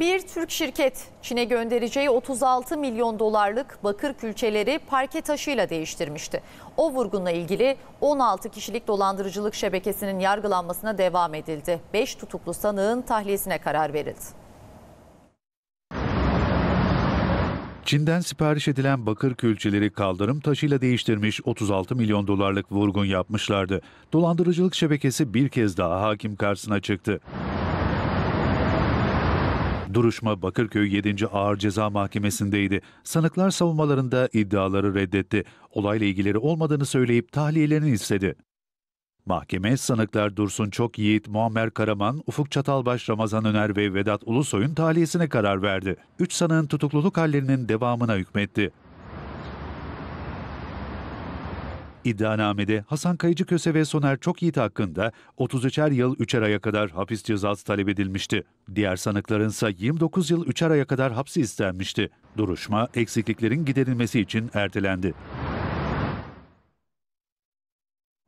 Bir Türk şirket Çin'e göndereceği 36 milyon dolarlık bakır külçeleri parke taşıyla değiştirmişti. O vurgunla ilgili 16 kişilik dolandırıcılık şebekesinin yargılanmasına devam edildi. 5 tutuklu sanığın tahliyesine karar verildi. Çin'den sipariş edilen bakır külçeleri kaldırım taşıyla değiştirmiş 36 milyon dolarlık vurgun yapmışlardı. Dolandırıcılık şebekesi bir kez daha hakim karşısına çıktı. Duruşma Bakırköy 7. Ağır Ceza Mahkemesi'ndeydi. Sanıklar savunmalarında iddiaları reddetti. Olayla ilgileri olmadığını söyleyip tahliyelerini istedi. Mahkeme sanıklar Dursun Çok Yiğit, Muammer Karaman, Ufuk Çatalbaş, Ramazan Öner ve Vedat Ulusoy'un tahliyesine karar verdi. Üç sanığın tutukluluk hallerinin devamına hükmetti. İddianamede Hasan Kayıcı Köse ve Soner Çok Yiğit hakkında 33'er yıl 3'er aya kadar hapis cezası talep edilmişti. Diğer sanıkların ise 29 yıl 3'er aya kadar hapsi istenmişti. Duruşma eksikliklerin giderilmesi için ertelendi.